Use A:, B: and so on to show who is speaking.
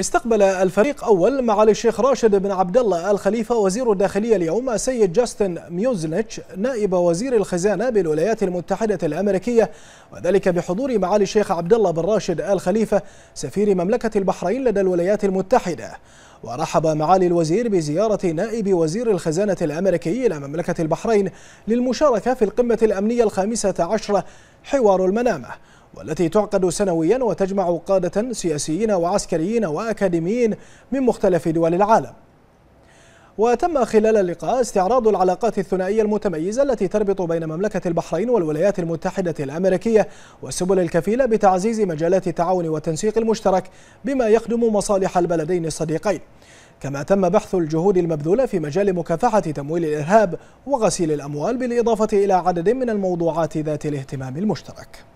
A: استقبل الفريق أول معالي الشيخ راشد بن عبد الله الخليفة وزير الداخلية اليوم السيد جاستن ميوزنيتش نائب وزير الخزانة بالولايات المتحدة الأمريكية وذلك بحضور معالي الشيخ عبد الله بن راشد الخليفة سفير مملكة البحرين لدى الولايات المتحدة ورحب معالي الوزير بزيارة نائب وزير الخزانة الأمريكي إلى مملكة البحرين للمشاركة في القمة الأمنية الخامسة عشرة حوار المنامة والتي تعقد سنويا وتجمع قادة سياسيين وعسكريين وأكاديميين من مختلف دول العالم وتم خلال اللقاء استعراض العلاقات الثنائية المتميزة التي تربط بين مملكة البحرين والولايات المتحدة الأمريكية والسبل الكفيلة بتعزيز مجالات التعاون والتنسيق المشترك بما يخدم مصالح البلدين الصديقين كما تم بحث الجهود المبذولة في مجال مكافحة تمويل الإرهاب وغسيل الأموال بالإضافة إلى عدد من الموضوعات ذات الاهتمام المشترك